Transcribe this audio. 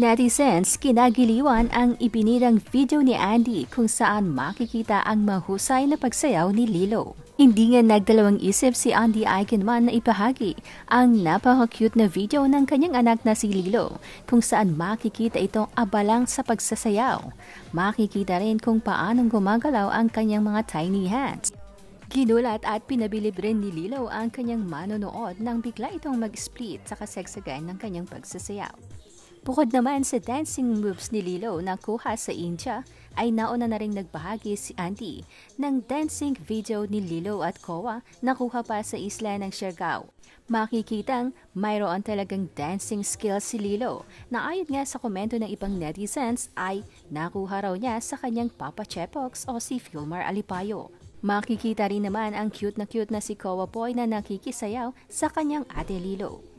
Netizens, kinagiliwan ang ibinirang video ni Andy kung saan makikita ang mahusay na pagsayaw ni Lilo. Hindi nga nagdalawang isip si Andy Eigenman na ipahagi ang napaka-cute na video ng kanyang anak na si Lilo kung saan makikita itong abalang sa pagsasayaw. Makikita rin kung paanong gumagalaw ang kanyang mga tiny hands. Ginulat at pinabilib rin ni Lilo ang kanyang manonood nang bigla itong mag-split sa kasagsagan ng kanyang pagsasayaw. Bukod naman sa dancing moves ni Lilo na kuha sa India, ay nauna na rin nagbahagi si Andy ng dancing video ni Lilo at Koa na kuha pa sa isla ng Siargao. Makikitang mayroon talagang dancing skills si Lilo na ayon nga sa komento ng ibang netizens ay nakuha raw niya sa kanyang Papa Chepox o si Filmar Alipayo. Makikita rin naman ang cute na cute na si Koa Boy na nakikisayaw sa kanyang ate Lilo.